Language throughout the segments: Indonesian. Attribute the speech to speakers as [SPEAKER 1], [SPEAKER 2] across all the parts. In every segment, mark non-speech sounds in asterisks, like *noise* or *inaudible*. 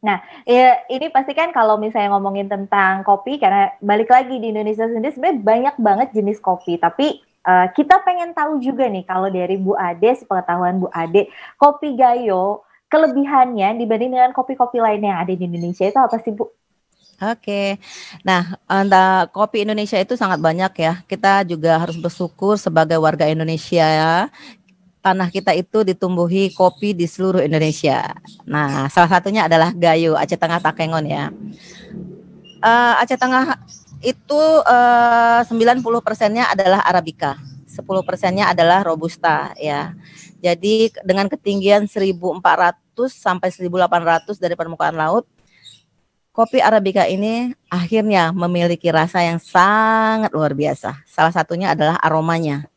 [SPEAKER 1] Nah, ya, ini pasti kan kalau misalnya ngomongin tentang kopi, karena balik lagi di Indonesia sendiri sebenarnya banyak banget jenis kopi. Tapi uh, kita pengen tahu juga nih kalau dari Bu Ade, sepengetahuan Bu Ade, kopi gayo kelebihannya dibanding dengan kopi-kopi lain yang ada di Indonesia itu apa sih Bu?
[SPEAKER 2] Oke, okay. nah anda kopi Indonesia itu sangat banyak ya. Kita juga harus bersyukur sebagai warga Indonesia ya tanah kita itu ditumbuhi kopi di seluruh Indonesia. Nah, salah satunya adalah Gayo, Aceh Tengah Takengon ya. Uh, Aceh Tengah itu eh, uh, 90 persennya adalah Arabica, 10 persennya adalah Robusta ya. Jadi dengan ketinggian 1.400 sampai 1.800 dari permukaan laut, kopi Arabica ini akhirnya memiliki rasa yang sangat luar biasa. Salah satunya adalah aromanya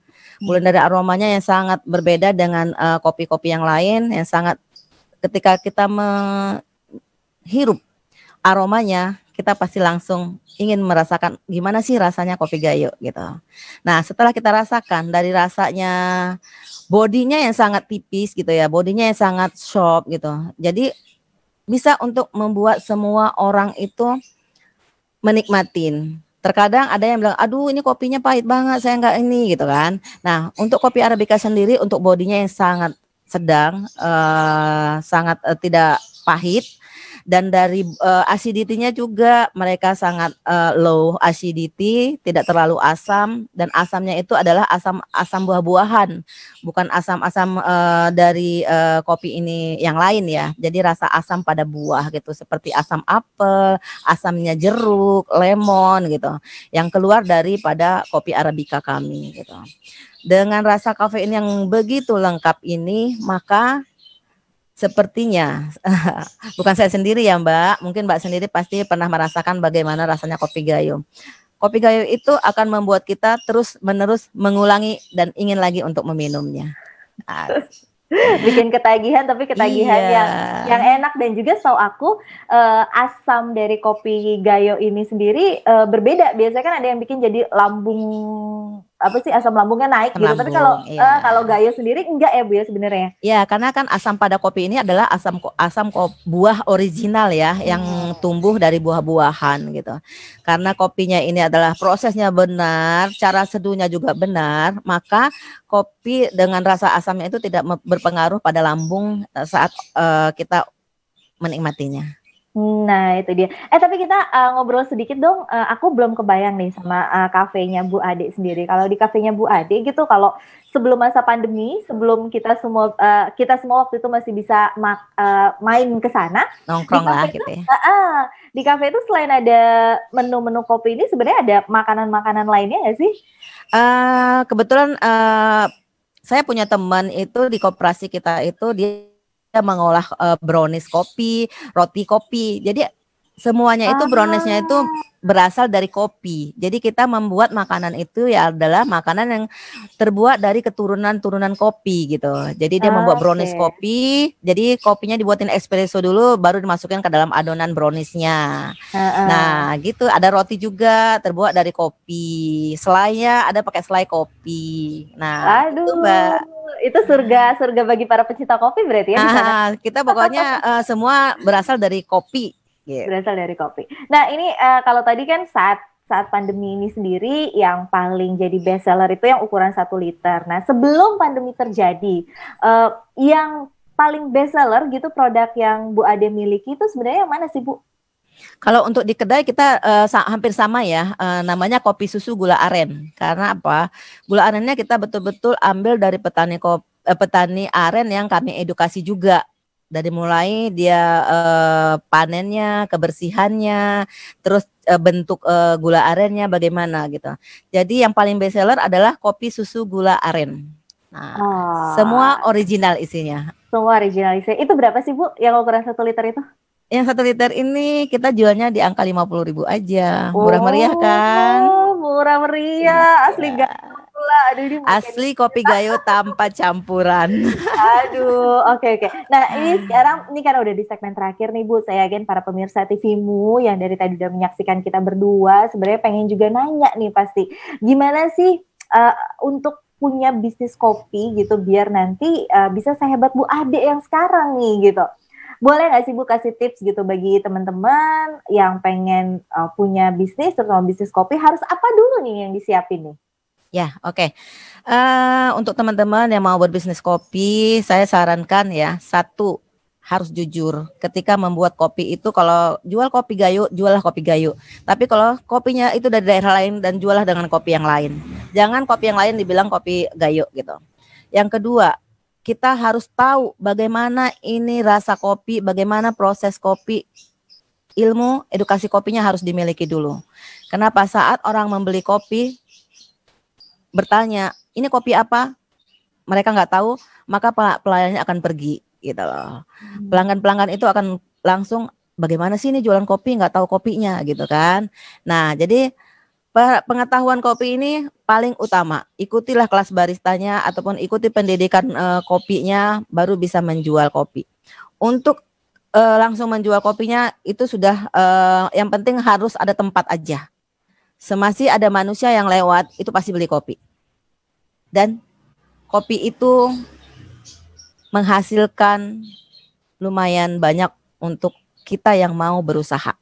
[SPEAKER 2] mulai dari aromanya yang sangat berbeda dengan eh, kopi-kopi uh, yang lain yang sangat ketika kita menghirup aromanya kita pasti langsung ingin merasakan gimana sih rasanya kopi gayo gitu. Nah, setelah kita rasakan dari rasanya bodinya yang sangat tipis gitu ya, bodinya yang sangat soft gitu. Jadi bisa untuk membuat semua orang itu menikmatin Terkadang ada yang bilang, aduh ini kopinya pahit banget, saya nggak ini gitu kan. Nah untuk kopi Arabica sendiri untuk bodinya yang sangat sedang, uh, sangat uh, tidak pahit, dan dari uh, acidity-nya juga mereka sangat uh, low acidity, tidak terlalu asam dan asamnya itu adalah asam asam buah-buahan, bukan asam-asam uh, dari uh, kopi ini yang lain ya. Jadi rasa asam pada buah gitu seperti asam apel, asamnya jeruk, lemon gitu yang keluar daripada kopi arabica kami gitu. Dengan rasa kafein yang begitu lengkap ini, maka Sepertinya, *laughs* bukan saya sendiri ya Mbak, mungkin Mbak sendiri pasti pernah merasakan bagaimana rasanya kopi gayo. Kopi gayo itu akan membuat kita terus menerus mengulangi dan ingin lagi untuk meminumnya. *laughs* bikin
[SPEAKER 1] ketagihan tapi ketagihan iya. yang yang enak dan juga tahu aku uh, asam dari kopi gayo ini sendiri uh, berbeda biasanya kan ada yang bikin jadi lambung apa sih asam lambungnya naik asam gitu. Tapi kalau eh, iya. uh, kalau Gayo sendiri enggak ya Bu ya sebenarnya?
[SPEAKER 2] Ya, karena kan asam pada kopi ini adalah asam asam buah original ya hmm. yang tumbuh dari buah-buahan gitu. Karena kopinya ini adalah prosesnya benar, cara seduhnya juga benar, maka kopi dengan rasa asamnya itu tidak berpengaruh pada lambung eh, saat uh, kita menikmatinya. Nah, itu dia. Eh, tapi kita uh, ngobrol sedikit dong. Uh, aku belum kebayang
[SPEAKER 1] nih sama uh, kafenya Bu Ade sendiri. Kalau di kafenya Bu Ade gitu kalau sebelum masa pandemi, sebelum kita semua uh, kita semua waktu itu masih bisa mak, uh, main ke sana.
[SPEAKER 2] Nongkrong lah gitu ya.
[SPEAKER 1] Uh, uh, di kafe itu selain ada menu-menu kopi ini sebenarnya ada
[SPEAKER 2] makanan-makanan lainnya nggak sih? Uh, kebetulan uh, saya punya teman itu di koperasi kita itu dia mengolah uh, brownies kopi, roti kopi. Jadi semuanya itu browniesnya itu ah. berasal dari kopi. Jadi kita membuat makanan itu ya adalah makanan yang terbuat dari keturunan-turunan kopi gitu. Jadi dia membuat ah, brownies okay. kopi. Jadi kopinya dibuatin espresso dulu baru dimasukkan ke dalam adonan browniesnya. Uh -uh. Nah, gitu ada roti juga terbuat dari kopi. Selainya ada pakai selai kopi. Nah, gitu, Aduh. itu Mbak itu surga surga bagi para pecinta kopi berarti ya ah, kita pokoknya uh, *laughs* semua
[SPEAKER 1] berasal dari kopi yeah. Gitu. berasal dari kopi nah ini uh, kalau tadi kan saat saat pandemi ini sendiri yang paling jadi bestseller itu yang ukuran satu liter. Nah, sebelum pandemi terjadi, uh, yang paling bestseller gitu produk yang Bu Ade miliki itu sebenarnya yang mana sih Bu?
[SPEAKER 2] Kalau untuk di kedai kita uh, hampir sama ya, uh, namanya kopi susu gula aren. Karena apa? Gula arennya kita betul-betul ambil dari petani kopi, eh, petani aren yang kami edukasi juga dari mulai dia uh, panennya, kebersihannya, terus uh, bentuk uh, gula arennya bagaimana gitu. Jadi yang paling best seller adalah kopi susu gula aren. Nah,
[SPEAKER 1] oh. semua
[SPEAKER 2] original isinya.
[SPEAKER 1] Semua original isinya. Itu berapa sih Bu yang ukuran satu liter itu?
[SPEAKER 2] yang satu liter ini kita jualnya di angka lima puluh ribu aja, murah meriah oh, kan? Oh, Murah meriah, iya. asli ya. lah Aduh, ini asli kopi gayo tanpa campuran.
[SPEAKER 1] Aduh, oke okay, oke. Okay. Nah ini ah. sekarang ini kan udah di segmen terakhir nih Bu, saya yakin para pemirsa TVmu yang dari tadi udah menyaksikan kita berdua, sebenarnya pengen juga nanya nih pasti, gimana sih uh, untuk punya bisnis kopi gitu biar nanti uh, bisa sehebat Bu Ade yang sekarang nih gitu boleh nggak sih Bu kasih tips gitu bagi teman-teman yang pengen uh, punya bisnis terutama bisnis kopi harus apa dulu nih yang disiapin nih?
[SPEAKER 2] Ya, oke. Okay. Uh, eh, untuk teman-teman yang mau berbisnis kopi, saya sarankan ya satu harus jujur ketika membuat kopi itu kalau jual kopi gayu jualah kopi gayu tapi kalau kopinya itu dari daerah lain dan jualah dengan kopi yang lain jangan kopi yang lain dibilang kopi gayu gitu yang kedua kita harus tahu bagaimana ini rasa kopi, bagaimana proses kopi. Ilmu edukasi kopinya harus dimiliki dulu. Kenapa saat orang membeli kopi bertanya, "Ini kopi apa?" mereka nggak tahu, maka pelayannya akan pergi gitu loh. Hmm. Pelanggan-pelanggan itu akan langsung bagaimana sih ini jualan kopi nggak tahu kopinya gitu kan. Nah, jadi pengetahuan kopi ini paling utama. Ikutilah kelas baristanya ataupun ikuti pendidikan e, kopinya baru bisa menjual kopi. Untuk e, langsung menjual kopinya itu sudah e, yang penting harus ada tempat aja. Semasih ada manusia yang lewat itu pasti beli kopi. Dan kopi itu menghasilkan lumayan banyak untuk kita yang mau berusaha.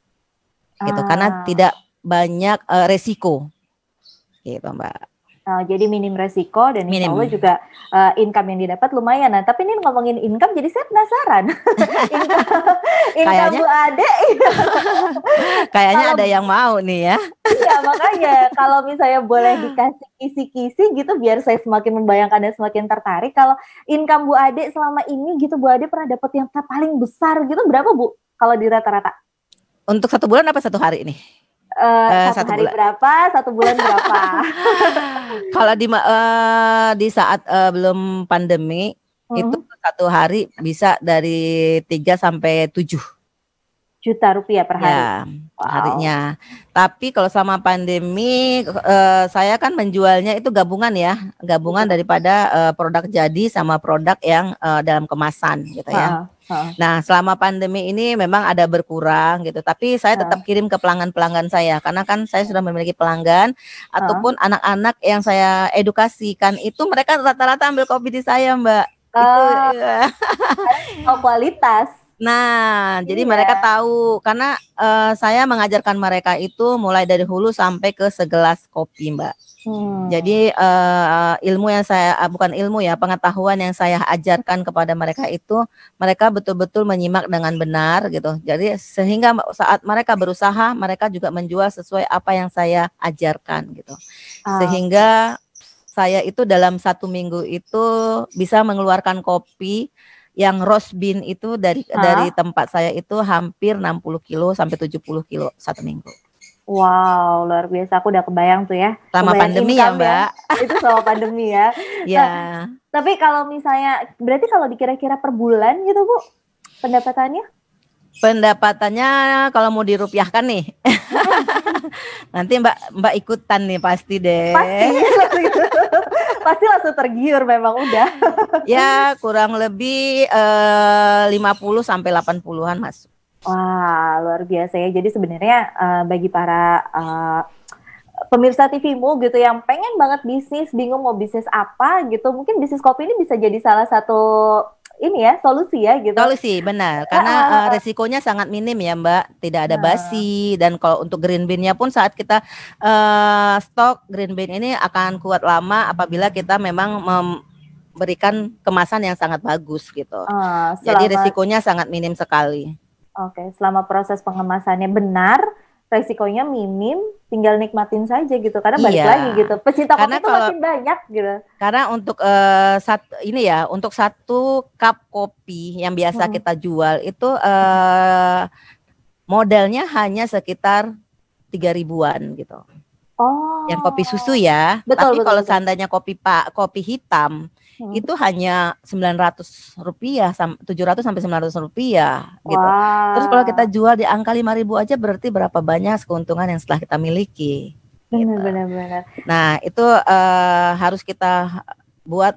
[SPEAKER 2] Gitu karena ah. tidak banyak uh, resiko. Gitu, Mbak.
[SPEAKER 1] Nah, jadi minim resiko dan minim. juga uh, income yang didapat lumayan. Nah, tapi ini ngomongin income jadi saya penasaran. *laughs* income, income Bu Ade. *laughs*
[SPEAKER 2] kayaknya ada yang mau nih ya.
[SPEAKER 1] iya, makanya kalau misalnya boleh dikasih kisi-kisi gitu biar saya semakin membayangkan dan semakin tertarik. Kalau income Bu Ade selama ini gitu Bu Ade pernah dapat yang paling besar gitu berapa Bu? Kalau di rata-rata?
[SPEAKER 2] Untuk satu bulan apa satu hari nih?
[SPEAKER 1] Uh, satu, satu hari bulan. berapa, satu bulan berapa?
[SPEAKER 2] *laughs* Kalau di uh, di saat uh, belum pandemi mm -hmm. itu satu hari bisa dari tiga sampai tujuh juta rupiah per ya, hari. Ya, wow. harinya. Tapi kalau sama pandemi eh, saya kan menjualnya itu gabungan ya, gabungan iya. daripada eh, produk jadi sama produk yang eh, dalam kemasan gitu ya. Uh, uh. Nah, selama pandemi ini memang ada berkurang gitu, tapi saya tetap kirim ke pelanggan-pelanggan saya karena kan saya sudah memiliki pelanggan uh. ataupun anak-anak yang saya edukasikan itu mereka rata-rata ambil kopi di saya, Mbak. Uh, itu ya. oh,
[SPEAKER 1] iya. kualitas
[SPEAKER 2] Nah, jadi iya. mereka tahu karena uh, saya mengajarkan mereka itu mulai dari hulu sampai ke segelas kopi, Mbak. Hmm. Jadi uh, ilmu yang saya uh, bukan ilmu ya, pengetahuan yang saya ajarkan kepada mereka itu mereka betul-betul menyimak dengan benar gitu. Jadi sehingga saat mereka berusaha, mereka juga menjual sesuai apa yang saya ajarkan gitu. Ah, sehingga saya itu dalam satu minggu itu bisa mengeluarkan kopi yang Rosbin itu dari Hah? dari tempat saya itu hampir 60 kilo sampai 70 kilo satu minggu.
[SPEAKER 1] Wow, luar biasa. Aku udah kebayang tuh ya. Selama pandemi ya, Mbak. Ya. *laughs* Itu selama pandemi ya. Iya. Nah, tapi kalau misalnya berarti kalau dikira-kira per bulan gitu, Bu, pendapatannya?
[SPEAKER 2] Pendapatannya kalau mau dirupiahkan nih. *laughs* *laughs* Nanti Mbak Mbak ikutan nih pasti deh. Pasti pasti langsung tergiur memang udah. ya, kurang lebih eh, uh, 50 sampai 80-an masuk. Wah, luar biasa ya. Jadi sebenarnya uh, bagi para uh,
[SPEAKER 1] pemirsa TVmu gitu yang pengen banget bisnis, bingung mau bisnis apa gitu, mungkin bisnis kopi ini bisa jadi salah satu
[SPEAKER 2] ini ya solusi ya gitu. Solusi benar karena uh, resikonya sangat minim ya Mbak, tidak ada basi dan kalau untuk green bean-nya pun saat kita uh, stok green bean ini akan kuat lama apabila kita memang mem berikan kemasan yang sangat bagus gitu.
[SPEAKER 1] Uh, Jadi resikonya
[SPEAKER 2] sangat minim sekali. Oke,
[SPEAKER 1] okay, selama proses pengemasannya benar, resikonya minim, tinggal nikmatin saja
[SPEAKER 2] gitu. Karena balik iya. lagi gitu, pecinta karena kopi itu makin banyak gitu. Karena untuk uh, eh, satu ini ya, untuk satu cup kopi yang biasa hmm. kita jual itu uh, eh, modelnya hanya sekitar tiga ribuan gitu. Oh. Yang kopi susu ya. Betul, Tapi betul, kalau betul. seandainya kopi pak kopi hitam hmm. itu hanya 900 rupiah 700 sampai 900 rupiah ya, wow. gitu. Terus kalau kita jual di angka ribu aja berarti berapa banyak keuntungan yang setelah kita miliki.
[SPEAKER 1] Benar-benar. Gitu.
[SPEAKER 2] Nah, itu uh, harus kita buat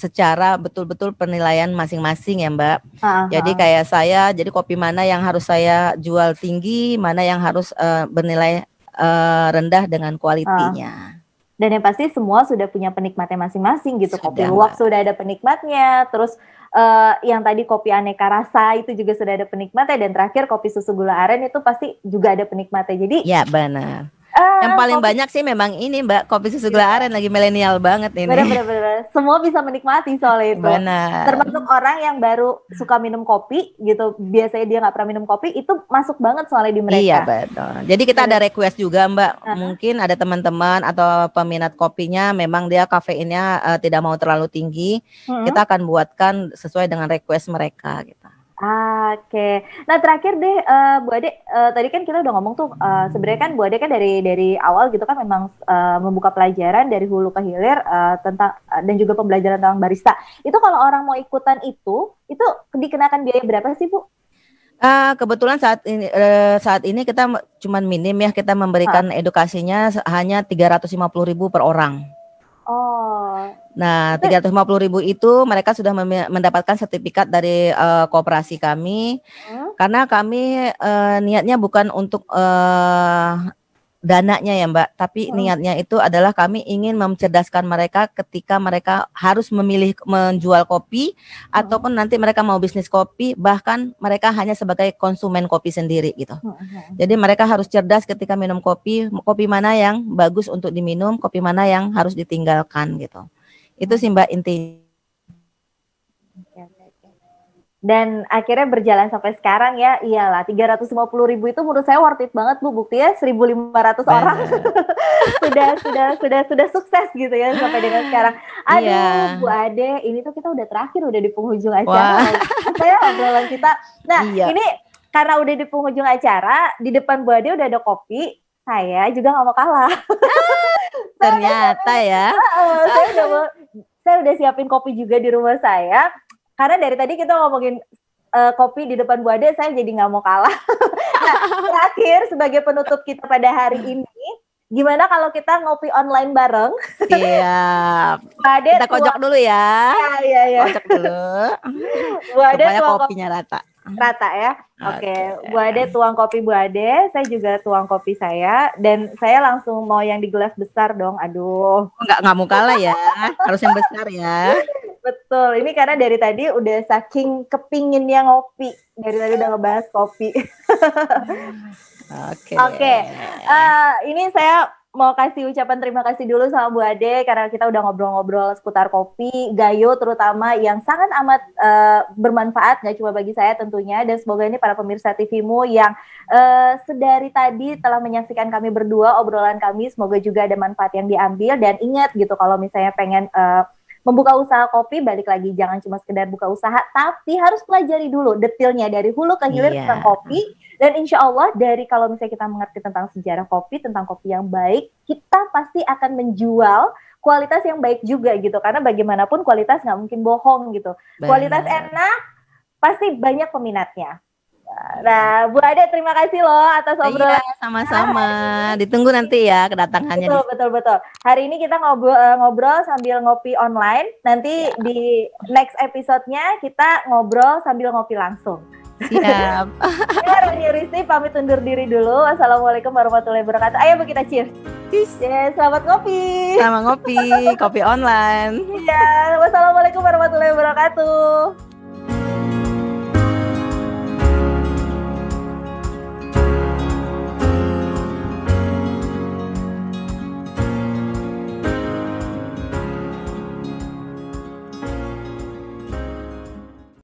[SPEAKER 2] secara betul-betul penilaian masing-masing ya Mbak.
[SPEAKER 1] -huh. Ah, jadi ah. kayak
[SPEAKER 2] saya, jadi kopi mana yang harus saya jual tinggi, mana yang harus uh, bernilai uh, rendah dengan ah. kualitinya dan yang pasti semua sudah punya penikmatnya masing-masing gitu. Sudah. Kopi luwak sudah ada
[SPEAKER 1] penikmatnya, terus uh, yang tadi kopi aneka rasa itu juga sudah ada penikmatnya dan terakhir kopi susu gula aren itu pasti juga ada penikmatnya. Jadi Ya,
[SPEAKER 2] benar Uh, yang paling kopi. banyak sih memang ini Mbak kopi susu iya. gula aren lagi milenial banget ini. Benar-benar semua bisa menikmati
[SPEAKER 1] soal itu. Benar. Termasuk orang yang baru suka minum kopi gitu, biasanya dia nggak pernah minum kopi itu masuk banget soalnya di mereka. Iya
[SPEAKER 2] betul. Jadi kita ada request juga Mbak, uh -huh. mungkin ada teman-teman atau peminat kopinya memang dia kafeinnya uh, tidak mau terlalu tinggi, uh -huh. kita akan buatkan sesuai dengan request mereka gitu.
[SPEAKER 1] Oke, nah terakhir deh uh, Bu Ade, uh, tadi kan kita udah ngomong tuh uh, sebenarnya kan Bu Ade kan dari dari awal gitu kan memang uh, membuka pelajaran dari hulu ke hilir uh, tentang uh, dan juga pembelajaran tentang barista. Itu kalau orang mau ikutan itu, itu dikenakan biaya berapa sih Bu?
[SPEAKER 2] Uh, kebetulan saat ini uh, saat ini kita cuma minim ya kita memberikan huh. edukasinya hanya tiga ratus lima puluh ribu per orang. Oh. Nah, tiga ratus lima puluh ribu itu mereka sudah mendapatkan sertifikat dari uh, eh, kooperasi kami hmm? karena kami uh, niatnya bukan untuk uh, dananya ya Mbak, tapi hmm. niatnya itu adalah kami ingin mencerdaskan mereka ketika mereka harus memilih menjual kopi hmm. ataupun nanti mereka mau bisnis kopi bahkan mereka hanya sebagai konsumen kopi sendiri gitu. Hmm. Jadi mereka harus cerdas ketika minum kopi, kopi mana yang bagus untuk diminum, kopi mana yang harus ditinggalkan gitu. Itu sih Mbak inti.
[SPEAKER 1] Dan akhirnya berjalan sampai sekarang ya, iyalah 350 ribu itu menurut saya worth it banget Bu, buktinya 1.500 orang *laughs* sudah sudah sudah sudah sukses gitu ya sampai dengan sekarang. Iya. Aduh yeah. Bu Ade, ini tuh kita udah terakhir udah di penghujung acara. Wow. Saya obrolan kita. Nah yeah. ini karena udah di penghujung acara, di depan Bu Ade udah ada kopi, saya juga nggak mau kalah. Ah,
[SPEAKER 2] ternyata ya. *laughs* saya udah mau
[SPEAKER 1] saya udah siapin kopi juga di rumah saya. Karena dari tadi kita ngomongin uh, kopi di depan Bu Ade, saya jadi nggak mau kalah. *laughs* nah, terakhir sebagai penutup kita pada hari ini, gimana kalau kita ngopi online bareng?
[SPEAKER 2] Iya. Siap.
[SPEAKER 1] *laughs* Ade kita kocok dulu ya. Iya, iya, iya. Kocok dulu. Bu *laughs* Ade Supaya tuang kopinya rata. Rata ya. Oke, okay. Bu Ade tuang kopi Bu Ade, saya juga tuang kopi saya dan saya langsung mau yang di
[SPEAKER 2] gelas besar dong. Aduh. Enggak nggak mau kalah ya. Harus yang besar ya. *laughs*
[SPEAKER 1] Betul. Ini karena dari tadi udah saking kepinginnya ngopi. Dari tadi udah ngebahas kopi.
[SPEAKER 2] Oke. Okay. Oke. Okay. Uh,
[SPEAKER 1] eh, ini saya mau kasih ucapan terima kasih dulu sama Bu Ade karena kita udah ngobrol-ngobrol seputar kopi, gayo terutama yang sangat amat uh, bermanfaat nggak cuma bagi saya tentunya dan semoga ini para pemirsa TVmu yang uh, sedari tadi telah menyaksikan kami berdua obrolan kami semoga juga ada manfaat yang diambil dan ingat gitu kalau misalnya pengen uh, Membuka usaha kopi balik lagi jangan cuma sekedar buka usaha, tapi harus pelajari dulu detailnya dari hulu ke hilir yeah. tentang kopi. Dan insya Allah dari kalau misalnya kita mengerti tentang sejarah kopi, tentang kopi yang baik, kita pasti akan menjual kualitas yang baik juga gitu. Karena bagaimanapun kualitas nggak mungkin bohong gitu. Benar. Kualitas enak pasti banyak peminatnya. Nah, Bu Ade terima kasih loh atas iya, obrolan. Iya, sama-sama. Nah, Ditunggu nanti ya kedatangannya. Betul, betul, betul. Hari ini kita ngobrol, eh, ngobrol sambil ngopi online. Nanti ya. di next episode-nya kita ngobrol sambil ngopi langsung. Siap. ya, Rani Risti pamit undur diri dulu. Assalamualaikum warahmatullahi wabarakatuh. Ayo kita cheers. Cheers. Yeah, selamat ngopi. Selamat ngopi, kopi online. Iya, wassalamualaikum warahmatullahi wabarakatuh.